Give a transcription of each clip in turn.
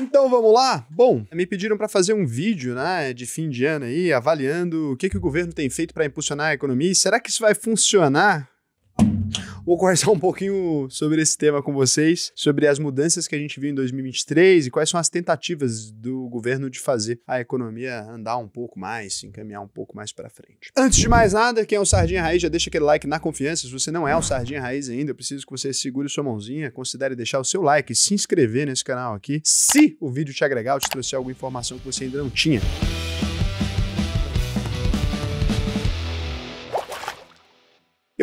Então vamos lá? Bom, me pediram para fazer um vídeo, né, de fim de ano aí, avaliando o que, que o governo tem feito para impulsionar a economia e será que isso vai funcionar? Vou conversar um pouquinho sobre esse tema com vocês, sobre as mudanças que a gente viu em 2023 e quais são as tentativas do governo de fazer a economia andar um pouco mais, se encaminhar um pouco mais para frente. Antes de mais nada, quem é o Sardinha Raiz, já deixa aquele like na confiança. Se você não é o Sardinha Raiz ainda, eu preciso que você segure sua mãozinha, considere deixar o seu like, se inscrever nesse canal aqui, se o vídeo te agregar ou te trouxer alguma informação que você ainda não tinha.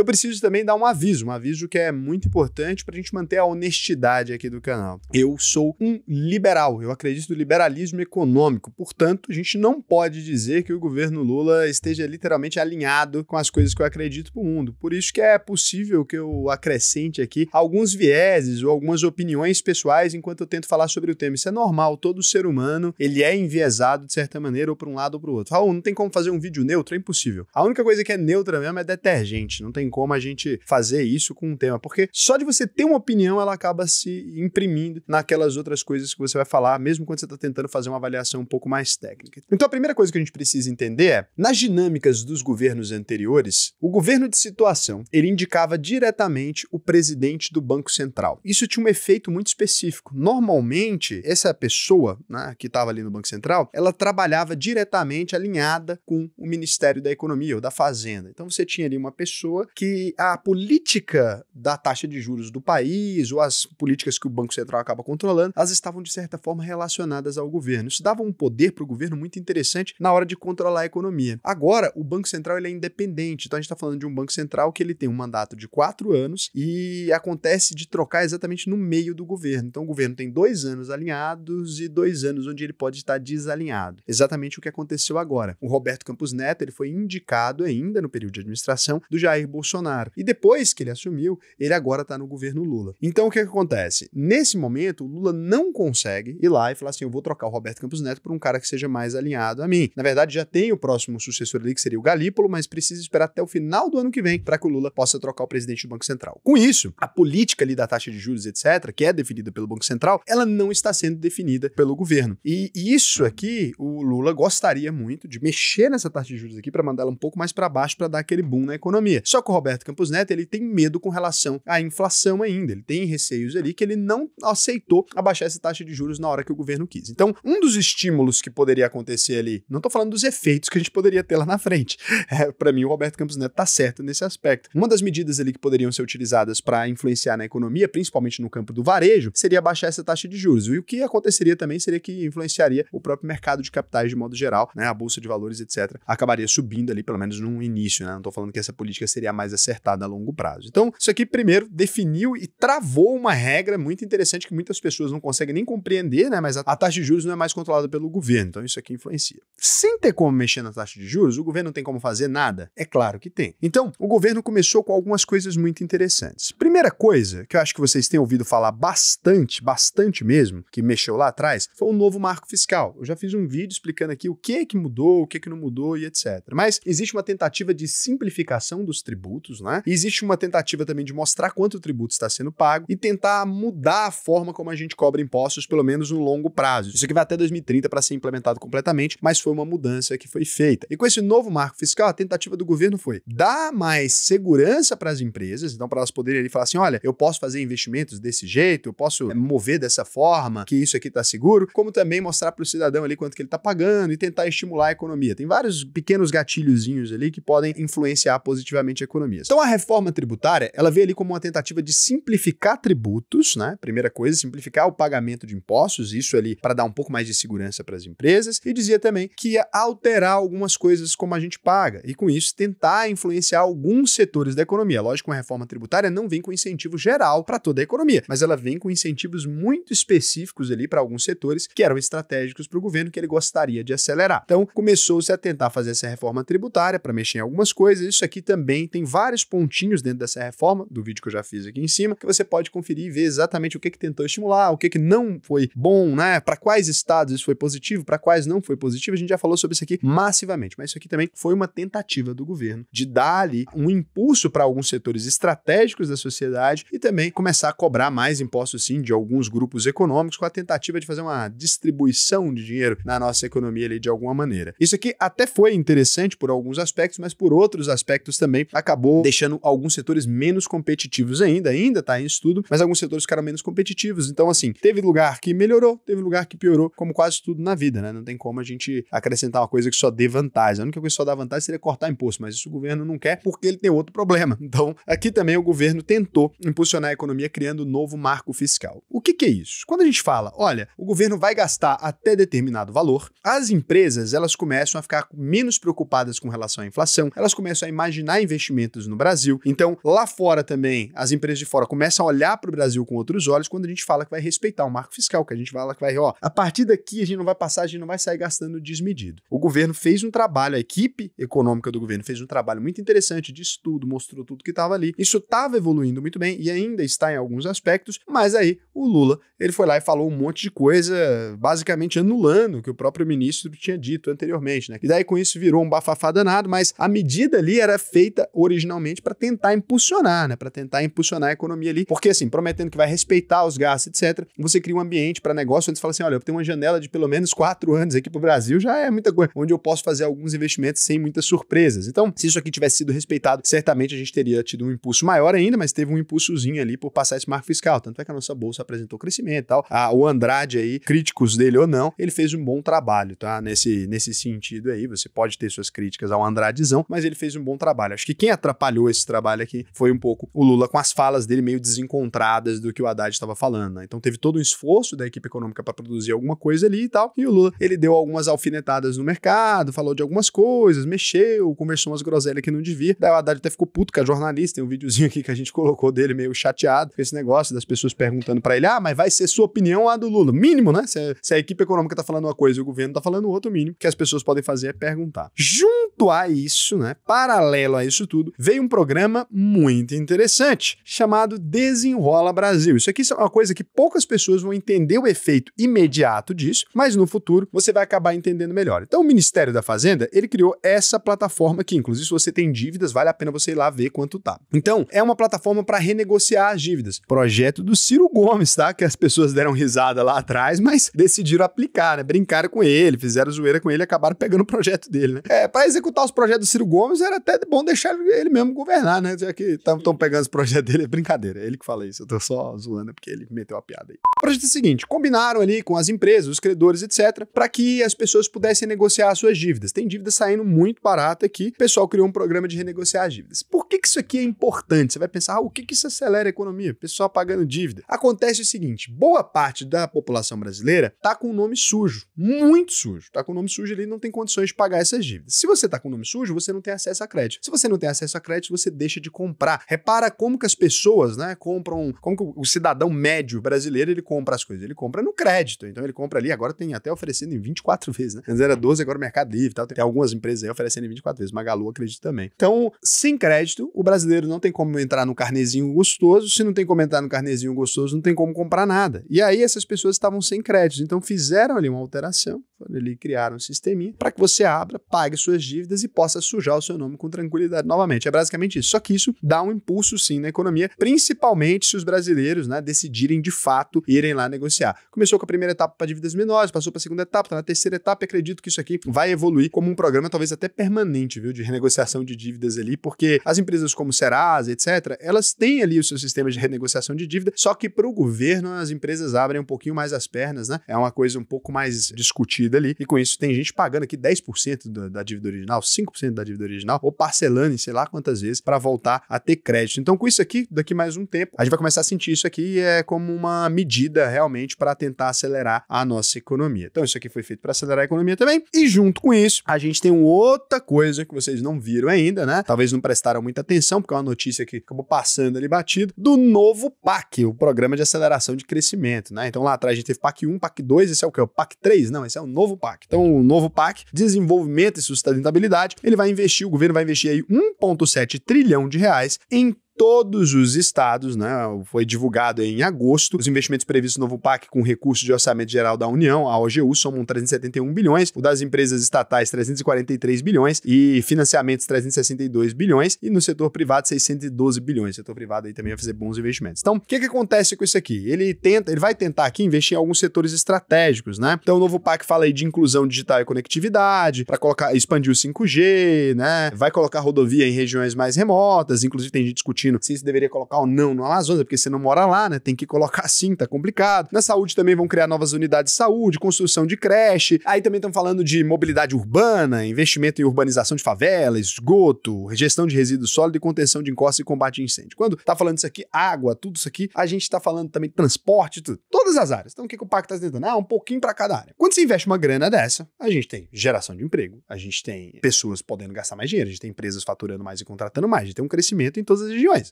eu preciso também dar um aviso, um aviso que é muito importante para a gente manter a honestidade aqui do canal. Eu sou um liberal, eu acredito no liberalismo econômico, portanto, a gente não pode dizer que o governo Lula esteja literalmente alinhado com as coisas que eu acredito para o mundo. Por isso que é possível que eu acrescente aqui alguns vieses ou algumas opiniões pessoais enquanto eu tento falar sobre o tema. Isso é normal, todo ser humano, ele é enviesado de certa maneira ou para um lado ou para o outro. Raul, não tem como fazer um vídeo neutro, é impossível. A única coisa que é neutra mesmo é detergente, não tem como a gente fazer isso com um tema, porque só de você ter uma opinião ela acaba se imprimindo naquelas outras coisas que você vai falar, mesmo quando você está tentando fazer uma avaliação um pouco mais técnica. Então a primeira coisa que a gente precisa entender é, nas dinâmicas dos governos anteriores, o governo de situação, ele indicava diretamente o presidente do Banco Central. Isso tinha um efeito muito específico. Normalmente, essa pessoa né, que estava ali no Banco Central, ela trabalhava diretamente alinhada com o Ministério da Economia ou da Fazenda. Então você tinha ali uma pessoa que que a política da taxa de juros do país, ou as políticas que o Banco Central acaba controlando, elas estavam de certa forma relacionadas ao governo. Isso dava um poder para o governo muito interessante na hora de controlar a economia. Agora, o Banco Central ele é independente, então a gente está falando de um Banco Central que ele tem um mandato de quatro anos e acontece de trocar exatamente no meio do governo. Então o governo tem dois anos alinhados e dois anos onde ele pode estar desalinhado. Exatamente o que aconteceu agora. O Roberto Campos Neto ele foi indicado ainda no período de administração do Jair Bolsonaro Bolsonaro. E depois que ele assumiu, ele agora está no governo Lula. Então o que, é que acontece? Nesse momento, o Lula não consegue ir lá e falar assim: eu vou trocar o Roberto Campos Neto por um cara que seja mais alinhado a mim. Na verdade, já tem o próximo sucessor ali, que seria o Galípolo, mas precisa esperar até o final do ano que vem para que o Lula possa trocar o presidente do Banco Central. Com isso, a política ali da taxa de juros, etc., que é definida pelo Banco Central, ela não está sendo definida pelo governo. E isso aqui, o Lula gostaria muito de mexer nessa taxa de juros aqui para mandá-la um pouco mais para baixo para dar aquele boom na economia. Só que o Roberto Alberto Campos Neto, ele tem medo com relação à inflação ainda. Ele tem receios ali que ele não aceitou abaixar essa taxa de juros na hora que o governo quis. Então, um dos estímulos que poderia acontecer ali, não estou falando dos efeitos que a gente poderia ter lá na frente. É, para mim, o Alberto Campos Neto está certo nesse aspecto. Uma das medidas ali que poderiam ser utilizadas para influenciar na economia, principalmente no campo do varejo, seria baixar essa taxa de juros. E o que aconteceria também seria que influenciaria o próprio mercado de capitais de modo geral, né? A bolsa de valores, etc., acabaria subindo ali, pelo menos no início, né? Não estou falando que essa política seria mais mais acertada a longo prazo. Então, isso aqui primeiro definiu e travou uma regra muito interessante que muitas pessoas não conseguem nem compreender, né? Mas a taxa de juros não é mais controlada pelo governo, então isso aqui influencia. Sem ter como mexer na taxa de juros, o governo não tem como fazer nada? É claro que tem. Então, o governo começou com algumas coisas muito interessantes. Primeira coisa que eu acho que vocês têm ouvido falar bastante, bastante mesmo, que mexeu lá atrás, foi o novo marco fiscal. Eu já fiz um vídeo explicando aqui o que é que mudou, o que é que não mudou e etc. Mas existe uma tentativa de simplificação dos tributos tributos, né? E existe uma tentativa também de mostrar quanto o tributo está sendo pago e tentar mudar a forma como a gente cobra impostos, pelo menos no longo prazo. Isso aqui vai até 2030 para ser implementado completamente, mas foi uma mudança que foi feita. E com esse novo marco fiscal, a tentativa do governo foi dar mais segurança para as empresas, então para elas poderem ali falar assim, olha, eu posso fazer investimentos desse jeito, eu posso eh, mover dessa forma, que isso aqui está seguro, como também mostrar para o cidadão ali quanto que ele está pagando e tentar estimular a economia. Tem vários pequenos gatilhozinhos ali que podem influenciar positivamente a economia economias. Então a reforma tributária, ela veio ali como uma tentativa de simplificar tributos, né? Primeira coisa, simplificar o pagamento de impostos, isso ali para dar um pouco mais de segurança para as empresas e dizia também que ia alterar algumas coisas como a gente paga e com isso tentar influenciar alguns setores da economia. Lógico, uma reforma tributária não vem com incentivo geral para toda a economia, mas ela vem com incentivos muito específicos ali para alguns setores que eram estratégicos para o governo que ele gostaria de acelerar. Então, começou-se a tentar fazer essa reforma tributária para mexer em algumas coisas. Isso aqui também tem vários pontinhos dentro dessa reforma, do vídeo que eu já fiz aqui em cima, que você pode conferir e ver exatamente o que, que tentou estimular, o que, que não foi bom, né? Para quais estados isso foi positivo, para quais não foi positivo. A gente já falou sobre isso aqui massivamente, mas isso aqui também foi uma tentativa do governo de dar ali um impulso para alguns setores estratégicos da sociedade e também começar a cobrar mais impostos, sim, de alguns grupos econômicos, com a tentativa de fazer uma distribuição de dinheiro na nossa economia ali de alguma maneira. Isso aqui até foi interessante por alguns aspectos, mas por outros aspectos também acabou acabou deixando alguns setores menos competitivos ainda, ainda tá em estudo, mas alguns setores ficaram menos competitivos. Então, assim, teve lugar que melhorou, teve lugar que piorou, como quase tudo na vida, né? Não tem como a gente acrescentar uma coisa que só dê vantagem. A única coisa que só dá vantagem seria cortar imposto, mas isso o governo não quer porque ele tem outro problema. Então, aqui também o governo tentou impulsionar a economia criando um novo marco fiscal. O que, que é isso? Quando a gente fala, olha, o governo vai gastar até determinado valor, as empresas elas começam a ficar menos preocupadas com relação à inflação, elas começam a imaginar investimento no Brasil. Então, lá fora também, as empresas de fora começam a olhar para o Brasil com outros olhos quando a gente fala que vai respeitar o marco fiscal, que a gente fala que vai, ó, a partir daqui a gente não vai passar, a gente não vai sair gastando desmedido. O governo fez um trabalho, a equipe econômica do governo fez um trabalho muito interessante de estudo, mostrou tudo que estava ali. Isso estava evoluindo muito bem e ainda está em alguns aspectos, mas aí o Lula, ele foi lá e falou um monte de coisa, basicamente anulando o que o próprio ministro tinha dito anteriormente, né? E daí com isso virou um bafafá danado, mas a medida ali era feita originalmente originalmente para tentar impulsionar, né? Para tentar impulsionar a economia ali. Porque, assim, prometendo que vai respeitar os gastos, etc., você cria um ambiente para negócio onde você fala assim: olha, eu tenho uma janela de pelo menos quatro anos aqui para o Brasil, já é muita coisa, onde eu posso fazer alguns investimentos sem muitas surpresas. Então, se isso aqui tivesse sido respeitado, certamente a gente teria tido um impulso maior ainda, mas teve um impulsozinho ali por passar esse marco fiscal. Tanto é que a nossa bolsa apresentou crescimento e tal. Ah, o Andrade aí, críticos dele ou não, ele fez um bom trabalho, tá? Nesse, nesse sentido aí, você pode ter suas críticas ao Andradezão, mas ele fez um bom trabalho. Acho que quem atrapalhou atrapalhou esse trabalho aqui foi um pouco o Lula com as falas dele meio desencontradas do que o Haddad estava falando. Né? Então teve todo um esforço da equipe econômica para produzir alguma coisa ali e tal. E o Lula, ele deu algumas alfinetadas no mercado, falou de algumas coisas, mexeu, conversou umas groselhas que não devia. Daí o Haddad até ficou puto com a jornalista. Tem um videozinho aqui que a gente colocou dele meio chateado com esse negócio das pessoas perguntando para ele: ah, mas vai ser sua opinião a do Lula? Mínimo, né? Se a, se a equipe econômica tá falando uma coisa e o governo tá falando outra, o mínimo que as pessoas podem fazer é perguntar. Junto a isso, né? Paralelo a isso tudo, veio um programa muito interessante chamado Desenrola Brasil. Isso aqui é uma coisa que poucas pessoas vão entender o efeito imediato disso, mas no futuro você vai acabar entendendo melhor. Então, o Ministério da Fazenda, ele criou essa plataforma aqui. Inclusive, se você tem dívidas, vale a pena você ir lá ver quanto tá. Então, é uma plataforma para renegociar as dívidas. Projeto do Ciro Gomes, tá? Que as pessoas deram risada lá atrás, mas decidiram aplicar, né? Brincaram com ele, fizeram zoeira com ele acabaram pegando o projeto dele, né? É, para executar os projetos do Ciro Gomes, era até bom deixar ele ele mesmo governar, né? Já que estão pegando os projeto dele, é brincadeira. É ele que fala isso. Eu tô só zoando é porque ele meteu a piada aí. O projeto é o seguinte: combinaram ali com as empresas, os credores, etc., para que as pessoas pudessem negociar suas dívidas. Tem dívida saindo muito barata aqui. O pessoal criou um programa de renegociar as dívidas. Por que, que isso aqui é importante? Você vai pensar, ah, o que, que isso acelera a economia? O pessoal pagando dívida. Acontece o seguinte: boa parte da população brasileira tá com o nome sujo, muito sujo. Tá com o nome sujo ali, não tem condições de pagar essas dívidas. Se você tá com o nome sujo, você não tem acesso a crédito. Se você não tem acesso a crédito, você deixa de comprar. Repara como que as pessoas, né, compram, como que o cidadão médio brasileiro, ele compra as coisas. Ele compra no crédito, então ele compra ali, agora tem até oferecendo em 24 vezes, né? Antes era 12, agora o Mercado Livre tal, tem algumas empresas aí oferecendo em 24 vezes, Magalu acredito também. Então, sem crédito, o brasileiro não tem como entrar no carnezinho gostoso, se não tem como entrar no carnezinho gostoso, não tem como comprar nada. E aí essas pessoas estavam sem crédito, então fizeram ali uma alteração, ali criaram um sisteminha para que você abra, pague suas dívidas e possa sujar o seu nome com tranquilidade novamente. É basicamente isso. Só que isso dá um impulso sim na economia, principalmente se os brasileiros né, decidirem de fato irem lá negociar. Começou com a primeira etapa para dívidas menores, passou para a segunda etapa, está na terceira etapa e acredito que isso aqui vai evoluir como um programa talvez até permanente, viu, de renegociação de dívidas ali, porque as empresas como Serasa, etc., elas têm ali o seu sistema de renegociação de dívida, só que para o governo as empresas abrem um pouquinho mais as pernas, né? É uma coisa um pouco mais discutida ali, e com isso tem gente pagando aqui 10% da, da dívida original, 5% da dívida original, ou parcelando em sei lá quantas vezes para voltar a ter crédito. Então, com isso aqui, daqui mais um tempo, a gente vai começar a sentir isso aqui é como uma medida realmente para tentar acelerar a nossa economia. Então, isso aqui foi feito para acelerar a economia também. E junto com isso, a gente tem outra coisa que vocês não viram ainda, né? Talvez não prestaram muita atenção, porque é uma notícia que acabou passando ali batido, do novo PAC, o Programa de Aceleração de Crescimento, né? Então, lá atrás a gente teve PAC 1, PAC 2, esse é o que? O PAC 3? Não, esse é o novo PAC. Então, o novo PAC, Desenvolvimento e Sustentabilidade, ele vai investir, o governo vai investir aí 1,5 1,7 trilhão de reais em todos os estados, né? Foi divulgado em agosto. Os investimentos previstos no novo PAC com recursos de orçamento geral da União, a OGU, somam 371 bilhões, o das empresas estatais 343 bilhões e financiamentos 362 bilhões e no setor privado 612 bilhões. O setor privado aí também vai fazer bons investimentos. Então, o que, que acontece com isso aqui? Ele tenta, ele vai tentar aqui investir em alguns setores estratégicos, né? Então, o novo PAC fala aí de inclusão digital e conectividade, para colocar expandir o 5G, né? Vai colocar rodovia em regiões mais remotas, inclusive tem gente discutindo destino, se isso deveria colocar ou não no Amazonas, porque você não mora lá, né? Tem que colocar sim, tá complicado. Na saúde também vão criar novas unidades de saúde, construção de creche. Aí também estão falando de mobilidade urbana, investimento em urbanização de favelas, esgoto, gestão de resíduos sólidos e contenção de encostas e combate a incêndio. Quando tá falando isso aqui, água, tudo isso aqui, a gente tá falando também de transporte, tudo, todas as áreas. Então o que, que o pacto tá tentando? Ah, um pouquinho para cada área. Quando você investe uma grana dessa, a gente tem geração de emprego, a gente tem pessoas podendo gastar mais dinheiro, a gente tem empresas faturando mais e contratando mais, a gente tem um crescimento em todas as regiões mas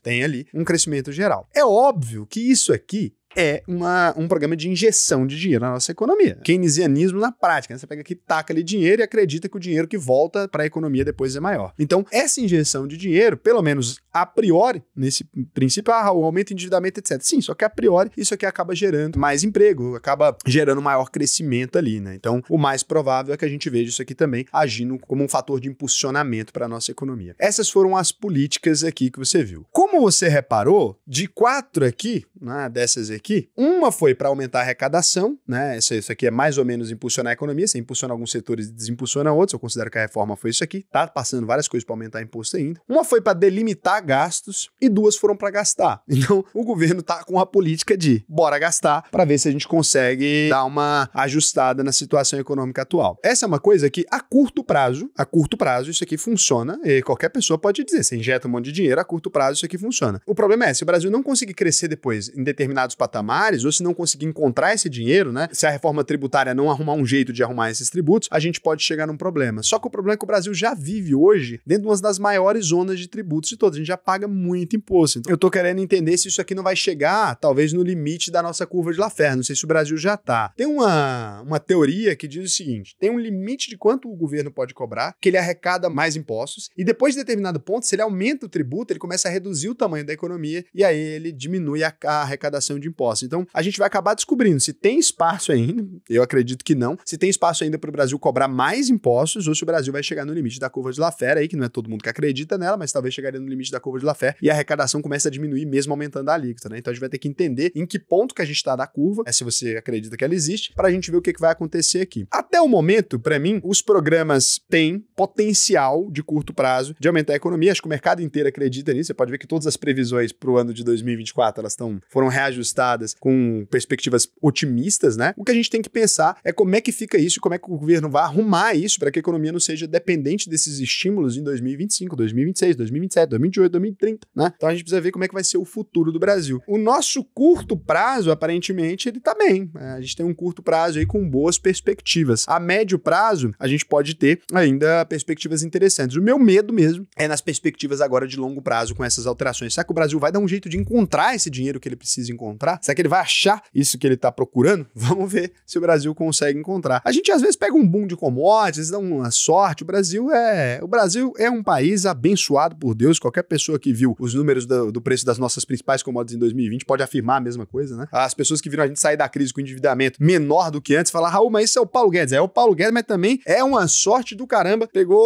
tem ali um crescimento geral. É óbvio que isso aqui é uma, um programa de injeção de dinheiro na nossa economia. Keynesianismo na prática. Né? Você pega aqui, taca ali dinheiro e acredita que o dinheiro que volta para a economia depois é maior. Então, essa injeção de dinheiro, pelo menos a priori, nesse princípio, ah, o aumento do endividamento, etc. Sim, só que a priori isso aqui acaba gerando mais emprego, acaba gerando maior crescimento ali, né? Então, o mais provável é que a gente veja isso aqui também agindo como um fator de impulsionamento para a nossa economia. Essas foram as políticas aqui que você viu. Como você reparou, de quatro aqui, né, dessas aqui, aqui. Uma foi para aumentar a arrecadação, né? Isso, isso aqui é mais ou menos impulsionar a economia, você impulsiona alguns setores e desimpulsiona outros. Eu considero que a reforma foi isso aqui. Tá passando várias coisas para aumentar imposto ainda. Uma foi para delimitar gastos e duas foram para gastar. Então, o governo tá com a política de bora gastar para ver se a gente consegue dar uma ajustada na situação econômica atual. Essa é uma coisa que a curto prazo, a curto prazo isso aqui funciona e qualquer pessoa pode dizer, você injeta um monte de dinheiro, a curto prazo isso aqui funciona. O problema é, se o Brasil não conseguir crescer depois em determinados patamares patamares, ou se não conseguir encontrar esse dinheiro, né? Se a reforma tributária não arrumar um jeito de arrumar esses tributos, a gente pode chegar num problema. Só que o problema é que o Brasil já vive hoje dentro de uma das maiores zonas de tributos de todas. A gente já paga muito imposto. Então, eu tô querendo entender se isso aqui não vai chegar, talvez, no limite da nossa curva de Laferre. Não sei se o Brasil já tá. Tem uma, uma teoria que diz o seguinte: tem um limite de quanto o governo pode cobrar, que ele arrecada mais impostos, e depois de determinado ponto, se ele aumenta o tributo, ele começa a reduzir o tamanho da economia e aí ele diminui a arrecadação de impostos proposta. Então, a gente vai acabar descobrindo se tem espaço ainda, eu acredito que não, se tem espaço ainda para o Brasil cobrar mais impostos ou se o Brasil vai chegar no limite da curva de Laffer aí, que não é todo mundo que acredita nela, mas talvez chegaria no limite da curva de Laffer e a arrecadação começa a diminuir mesmo aumentando a alíquota, né? Então, a gente vai ter que entender em que ponto que a gente está da curva, é se você acredita que ela existe, para a gente ver o que, que vai acontecer aqui. Até o momento, para mim, os programas têm potencial de curto prazo de aumentar a economia. Acho que o mercado inteiro acredita nisso. Você pode ver que todas as previsões para o ano de 2024 elas tão, foram reajustadas com perspectivas otimistas, né? O que a gente tem que pensar é como é que fica isso, como é que o governo vai arrumar isso para que a economia não seja dependente desses estímulos em 2025, 2026, 2027, 2028, 2030, né? Então a gente precisa ver como é que vai ser o futuro do Brasil. O nosso curto prazo, aparentemente, ele tá bem. É, a gente tem um curto prazo aí com boas perspectivas. A médio prazo, a gente pode ter ainda perspectivas interessantes. O meu medo mesmo é nas perspectivas agora de longo prazo com essas alterações. Será que o Brasil vai dar um jeito de encontrar esse dinheiro que ele precisa encontrar? encontrar? Será que ele vai achar isso que ele está procurando? Vamos ver se o Brasil consegue encontrar. A gente às vezes pega um boom de commodities, dá uma sorte. O Brasil é, o Brasil é um país abençoado por Deus. Qualquer pessoa que viu os números do, do preço das nossas principais commodities em 2020 pode afirmar a mesma coisa, né? As pessoas que viram a gente sair da crise com endividamento menor do que antes falar, Raul, mas isso é o Paulo Guedes. É, é o Paulo Guedes, mas também é uma sorte do caramba. Pegou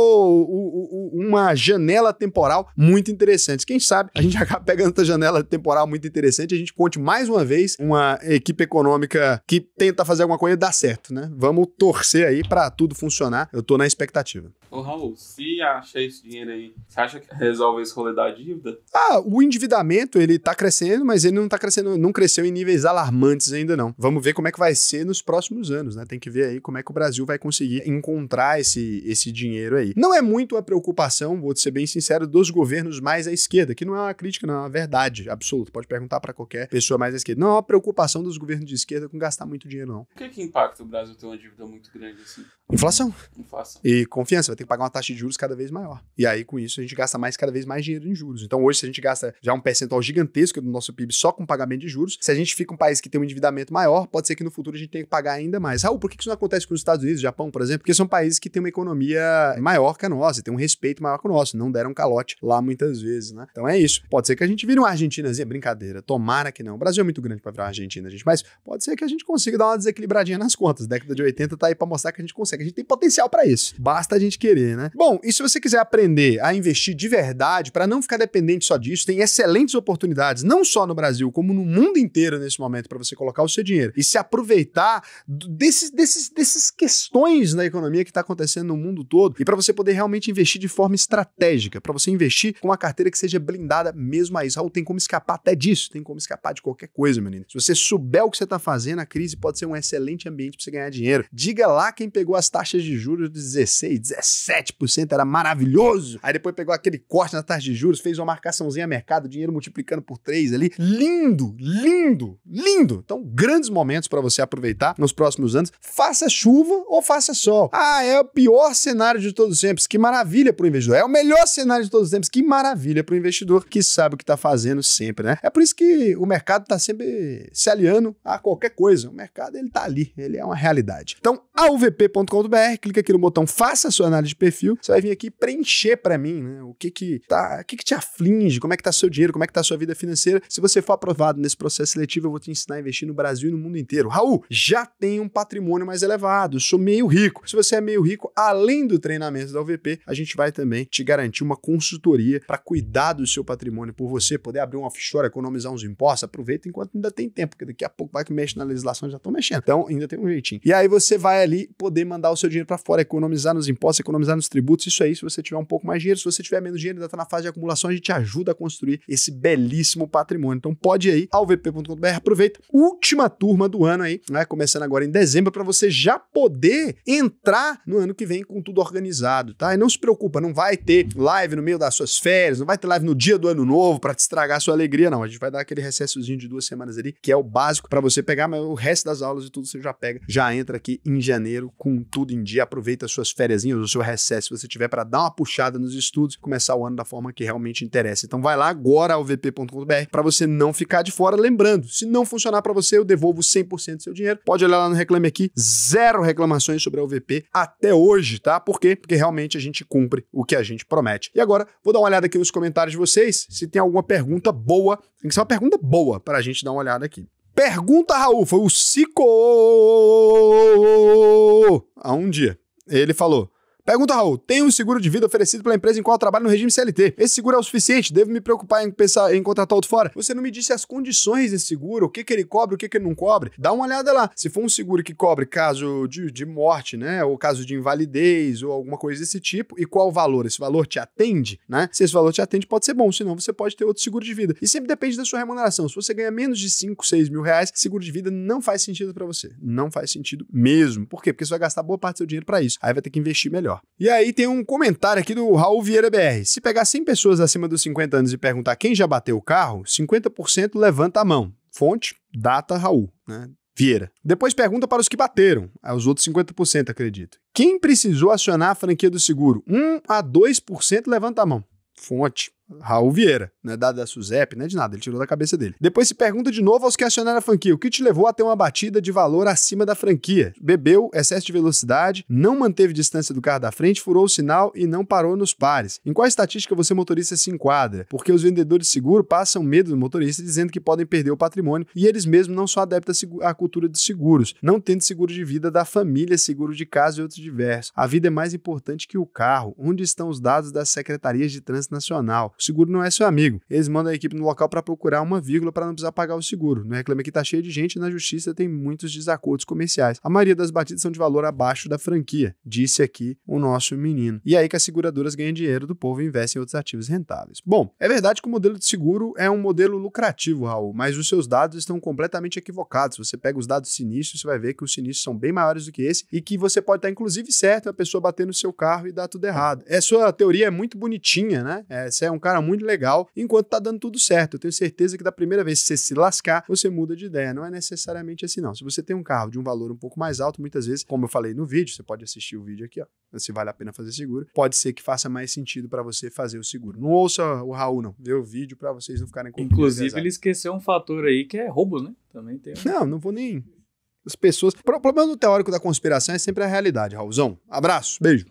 o, o, uma janela temporal muito interessante. Quem sabe a gente acaba pegando essa janela temporal muito interessante, a gente conte mais uma uma vez, uma equipe econômica que tenta fazer alguma coisa e dá certo, né? Vamos torcer aí para tudo funcionar. Eu tô na expectativa. Ô Raul, se acha esse dinheiro aí, você acha que resolve esse rolê da dívida? Ah, o endividamento, ele tá crescendo, mas ele não tá crescendo, não cresceu em níveis alarmantes ainda não. Vamos ver como é que vai ser nos próximos anos, né? Tem que ver aí como é que o Brasil vai conseguir encontrar esse, esse dinheiro aí. Não é muito a preocupação, vou ser bem sincero, dos governos mais à esquerda, que não é uma crítica, não é uma verdade absoluta. Pode perguntar para qualquer pessoa mais à esquerda. Não é uma preocupação dos governos de esquerda com gastar muito dinheiro, não. O que que impacta o Brasil ter uma dívida muito grande assim? Inflação. Inflação. E confiança tem que pagar uma taxa de juros cada vez maior. E aí, com isso, a gente gasta mais cada vez mais dinheiro em juros. Então, hoje, se a gente gasta já um percentual gigantesco do nosso PIB só com pagamento de juros, se a gente fica um país que tem um endividamento maior, pode ser que no futuro a gente tenha que pagar ainda mais. Raul, por que isso não acontece com os Estados Unidos, Japão, por exemplo? Porque são países que têm uma economia maior que a nossa, têm um respeito maior que o nosso, não deram calote lá muitas vezes, né? Então é isso. Pode ser que a gente vire uma Argentinazinha, brincadeira, tomara que não. O Brasil é muito grande para virar uma Argentina, gente, mas pode ser que a gente consiga dar uma desequilibradinha nas contas. A década de 80 tá aí para mostrar que a gente consegue, a gente tem potencial para isso. Basta a gente que querer, né? Bom, e se você quiser aprender a investir de verdade, para não ficar dependente só disso, tem excelentes oportunidades, não só no Brasil, como no mundo inteiro nesse momento, para você colocar o seu dinheiro e se aproveitar desses, desses, desses questões na economia que está acontecendo no mundo todo e para você poder realmente investir de forma estratégica, para você investir com uma carteira que seja blindada mesmo a isso. Raul, tem como escapar até disso, tem como escapar de qualquer coisa, menino. Se você souber o que você está fazendo, a crise pode ser um excelente ambiente para você ganhar dinheiro. Diga lá quem pegou as taxas de juros de 16, 17. 7%, era maravilhoso. Aí depois pegou aquele corte na taxa de juros, fez uma marcaçãozinha a mercado, dinheiro multiplicando por 3 ali. Lindo, lindo, lindo. Então, grandes momentos para você aproveitar nos próximos anos. Faça chuva ou faça sol. Ah, é o pior cenário de todos os tempos. Que maravilha para o investidor. É o melhor cenário de todos os tempos. Que maravilha para o investidor que sabe o que está fazendo sempre, né? É por isso que o mercado está sempre se aliando a qualquer coisa. O mercado, ele está ali. Ele é uma realidade. Então, avp.com.br, clica aqui no botão Faça a sua análise análise de perfil, você vai vir aqui preencher para mim, né? O que que tá, o que que te aflige, como é que tá seu dinheiro, como é que tá sua vida financeira. Se você for aprovado nesse processo seletivo, eu vou te ensinar a investir no Brasil e no mundo inteiro. Raul, já tem um patrimônio mais elevado, sou meio rico. Se você é meio rico, além do treinamento da UVP, a gente vai também te garantir uma consultoria para cuidar do seu patrimônio por você, poder abrir um offshore, economizar uns impostos, aproveita enquanto ainda tem tempo, porque daqui a pouco vai que mexe na legislação, já estão mexendo. Então, ainda tem um jeitinho. E aí você vai ali poder mandar o seu dinheiro para fora, economizar nos impostos, economizar economizar nos tributos, isso aí, se você tiver um pouco mais de dinheiro, se você tiver menos dinheiro, ainda está na fase de acumulação, a gente ajuda a construir esse belíssimo patrimônio. Então pode ir aí ao vp.com.br, aproveita. Última turma do ano aí, né? Começando agora em dezembro, para você já poder entrar no ano que vem com tudo organizado, tá? E não se preocupa, não vai ter live no meio das suas férias, não vai ter live no dia do ano novo para te estragar a sua alegria, não. A gente vai dar aquele recessozinho de duas semanas ali, que é o básico para você pegar, mas o resto das aulas e tudo você já pega, já entra aqui em janeiro com tudo em dia, aproveita as suas férias, o seu recesso, se você tiver para dar uma puxada nos estudos e começar o ano da forma que realmente interessa. Então vai lá agora ao vp.com.br para você não ficar de fora. Lembrando, se não funcionar para você, eu devolvo 100% do seu dinheiro. Pode olhar lá no Reclame Aqui, zero reclamações sobre a UVP até hoje, tá? Por quê? Porque realmente a gente cumpre o que a gente promete. E agora, vou dar uma olhada aqui nos comentários de vocês, se tem alguma pergunta boa, tem que ser uma pergunta boa para a gente dar uma olhada aqui. Pergunta, Raul, foi o Cico há um dia. Ele falou: Pergunta, Raul. Tem um seguro de vida oferecido pela empresa em qual trabalho no regime CLT. Esse seguro é o suficiente? Devo me preocupar em pensar em contratar outro fora? Você não me disse as condições desse seguro, o que, que ele cobre, o que, que ele não cobre. Dá uma olhada lá. Se for um seguro que cobre caso de, de morte, né? Ou caso de invalidez ou alguma coisa desse tipo, e qual o valor? Esse valor te atende, né? Se esse valor te atende, pode ser bom, senão você pode ter outro seguro de vida. E sempre depende da sua remuneração. Se você ganha menos de 5, 6 mil reais, seguro de vida não faz sentido para você. Não faz sentido mesmo. Por quê? Porque você vai gastar boa parte do seu dinheiro para isso. Aí vai ter que investir melhor. E aí tem um comentário aqui do Raul Vieira BR. Se pegar 100 pessoas acima dos 50 anos e perguntar quem já bateu o carro, 50% levanta a mão. Fonte, data Raul, né? Vieira. Depois pergunta para os que bateram, aos ah, outros 50%, acredito. Quem precisou acionar a franquia do seguro? 1 a 2% levanta a mão. Fonte, Raul Vieira, né? Da, da Suzep, não é de nada, ele tirou da cabeça dele. Depois se pergunta de novo aos que acionaram a franquia: o que te levou a ter uma batida de valor acima da franquia? Bebeu, excesso de velocidade, não manteve distância do carro da frente, furou o sinal e não parou nos pares. Em qual estatística você, motorista, se enquadra? Porque os vendedores de seguro passam medo do motorista dizendo que podem perder o patrimônio e eles mesmos não são adeptos à cultura de seguros, não tendo seguro de vida da família, seguro de casa e outros diversos. A vida é mais importante que o carro. Onde estão os dados das secretarias de trânsito nacional? o seguro não é seu amigo. Eles mandam a equipe no local para procurar uma vírgula para não precisar pagar o seguro. Não Reclame que tá cheio de gente e na justiça tem muitos desacordos comerciais. A maioria das batidas são de valor abaixo da franquia, disse aqui o nosso menino. E aí que as seguradoras ganham dinheiro do povo e investem em outros ativos rentáveis. Bom, é verdade que o modelo de seguro é um modelo lucrativo, Raul, mas os seus dados estão completamente equivocados. Você pega os dados sinistros, você vai ver que os sinistros são bem maiores do que esse e que você pode estar, inclusive, certo a pessoa bater no seu carro e dar tudo errado. É, sua teoria é muito bonitinha, né? É, você é um cara muito legal, enquanto tá dando tudo certo. Eu tenho certeza que da primeira vez que você se lascar, você muda de ideia. Não é necessariamente assim, não. Se você tem um carro de um valor um pouco mais alto, muitas vezes, como eu falei no vídeo, você pode assistir o vídeo aqui, ó, se vale a pena fazer seguro, pode ser que faça mais sentido para você fazer o seguro. Não ouça o Raul, não. Vê o vídeo para vocês não ficarem com Inclusive, ele esqueceu um fator aí que é roubo, né? Também tem. Não, não vou nem. As pessoas. O problema do teórico da conspiração é sempre a realidade, Raulzão. Abraço, beijo.